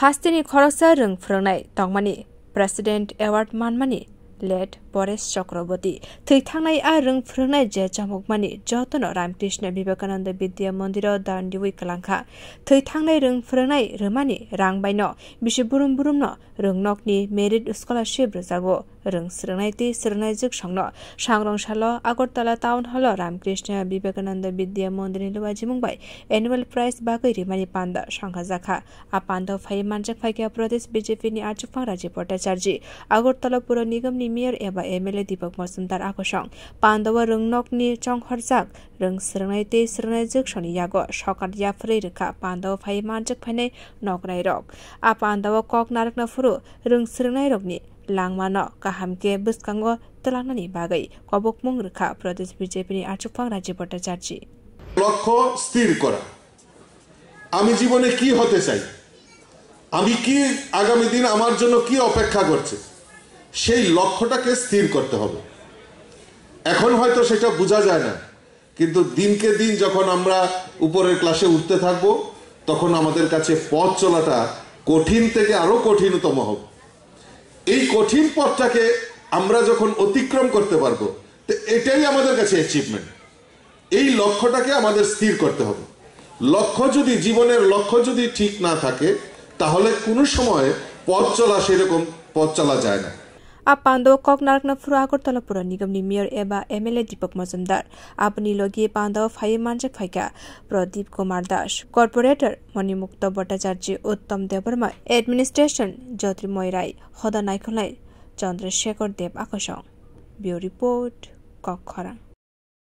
हास्टिनि खरसा रों फोरोंनाय दांमानि प्रेसिडेन्ट एवार्ड मानमानि लेट परेश चक्रवर्ती थैथांनाय आ रों फोरोंनाय जे चमकमानि जतन रामकृष्ण विवेकानन्द विद्या मन्दिर दान्दिवै कलांखा थैथांनाय रों फोरोंनाय रोमानि रां बायन बिसि बुरुम बुरुमन रोंनकनि मेरिट स्कलारशिप रोजागो rungsrungnai ti srungnai juk shangno shangrong shalo agortala town hall ramkrishna vivekananda vidya mandir ni lwaji mumbai annual prize bagai rimani panda shanghajaka a panda phai manjak phai kya pradesh bjp ni achupang raji bhattacharji agortala pura nigam ni mayor eba mla dipak masumdar akoshang pandawa rungnok ni chonghorjak rungsrungnai ti srungnai juk shani yago shokar yafrei rikha pandawa phai manjak phai nei nokrai rok a pandawa kok narakna furu rungsrungnai rokni langma no kaham ke buskango telanani bagai kobok mung rekha প্রদেশ বিজেপির আচুফাং রাজীব ভট্টাচার্য লক্ষ্য স্থির করা আমি জীবনে কি হতে চাই আমি কি আগামী দিন আমার জন্য কি অপেক্ষা করছে সেই লক্ষ্যটাকে স্থির করতে হবে এখন হয়তো সেটা বোঝা যায় না কিন্তু দিনকে দিন যখন আমরা উপরের ক্লাসে উঠতে থাকব তখন আমাদের কাছে পথ চলাটা কঠিন থেকে আরও কঠিনতম হবে এই কঠিন পথটাকে আমরা যখন অতিক্রম করতে পারবো তো এটাই আমাদের কাছে অ্যাচিভমেন্ট এই লক্ষ্যটাকে আমাদের স্থির করতে হবে লক্ষ্য যদি জীবনের লক্ষ্য যদি ঠিক না থাকে তাহলে কোনো সময় পথ চলা সেরকম পথ চলা যায় না पांडव कॉक नारकना फुरा अगरतला पुर निगमनि मेयर एबा एमएलए दीपक मजुमदार आपनि लगिए पांडव फाइ मानजेक फाइका प्रदीप कुमार दास कॉर्पोरेटर मणिमुक्त भट्टाचार्य उत्तम देवर्मा एडमिनिस्ट्रेशन ज्योतिर्मय राय हदा नायखलाई চন্দ্রশেখর দেব আকর্ষণ ব্যুরো রিপোর্ট কক্ষরা